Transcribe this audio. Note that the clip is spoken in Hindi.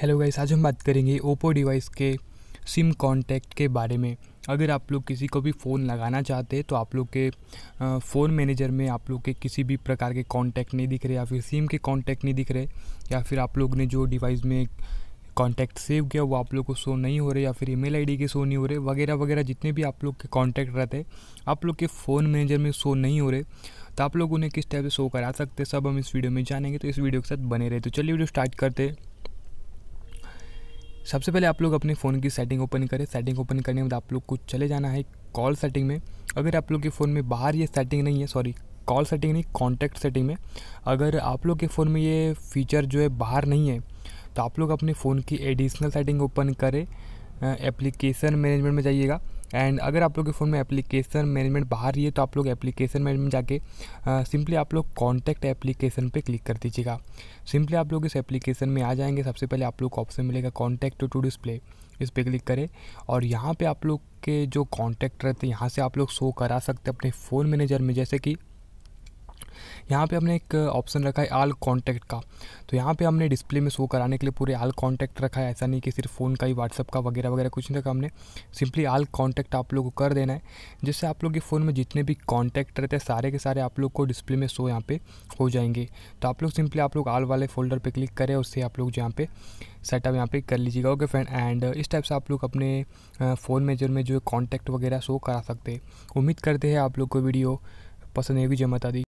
हेलो गाइस आज हम बात करेंगे ओप्पो डिवाइस के सिम कॉन्टैक्ट के बारे में अगर आप लोग किसी को भी फ़ोन लगाना चाहते हैं तो आप लोग के फ़ोन मैनेजर में आप लोग के किसी भी प्रकार के कॉन्टैक्ट नहीं दिख रहे या फिर सिम के कॉन्टैक्ट नहीं दिख रहे या फिर आप लोग ने जो डिवाइस में कॉन्टैक्ट सेव किया वो आप लोग को शो नहीं हो रहे या फिर ईमेल आईडी के शो नहीं हो रहे वगैरह वगैरह जितने भी आप लोग के कॉन्टैक्ट रहते आप लोग के फ़ोन मैनेजर में शो नहीं हो रहे तो आप लोग उन्हें किस टाइप से शो करा सकते सब हम इस वीडियो में जानेंगे तो इस वीडियो के साथ बने रहे तो चलिए वीडियो स्टार्ट करते हैं सबसे पहले आप लोग अपने फ़ोन की सेटिंग ओपन करें सेटिंग ओपन करने के बाद आप लोग को चले जाना है कॉल सेटिंग में अगर आप लोग के फ़ोन में बाहर ये सेटिंग नहीं है सॉरी कॉल सेटिंग नहीं कॉन्टैक्ट सेटिंग में अगर आप लोग के फ़ोन में ये फीचर जो है बाहर नहीं है तो आप लोग अपने फ़ोन की एडिशनल सेटिंग ओपन करें एप्लीकेशन मैनेजमेंट में जाइएगा एंड अगर आप लोग के फ़ोन में एप्लीकेशन मैनेजमेंट बाहर रही है तो आप लोग एप्लीकेशन मैनेजमेंट जाके सिंपली आप लोग कॉन्टैक्ट एप्लीकेशन पे क्लिक कर दीजिएगा सिंपली आप लोग इस एप्लीकेशन में आ जाएंगे सबसे पहले आप लोग को ऑप्शन मिलेगा कॉन्टैक्ट टू डिस्प्ले इस पर क्लिक करें और यहाँ पर आप लोग के जो कॉन्टैक्ट रहते हैं यहाँ से आप लोग शो करा सकते हैं अपने फ़ोन मैनेजर में जैसे कि यहाँ पे हमने एक ऑप्शन रखा है आल कॉन्टैक्ट का तो यहाँ पे हमने डिस्प्ले में शो कराने के लिए पूरे आल कॉन्टैक्ट रखा है ऐसा नहीं कि सिर्फ फ़ोन का ही व्हाट्सअप का वगैरह वगैरह कुछ नहीं रखा हमने सिंपली आल कॉन्टैक्ट आप लोग को कर देना है जिससे आप लोग के फ़ोन में जितने भी कॉन्टैक्ट रहते हैं सारे के सारे आप लोग को डिस्प्ले में शो यहाँ पर हो जाएंगे तो आप लोग सिंपली आप लोग आल वाले फोल्डर पर क्लिक करें उससे आप लोग यहाँ पे सेटअप यहाँ पे कर लीजिएगा ओके फ्रेंड एंड इस टाइप से आप लोग अपने फ़ोन में जो में जो कॉन्टैक्ट वगैरह शो करा सकते हैं उम्मीद करते हैं आप लोग को वीडियो पसंद है विजय माता दी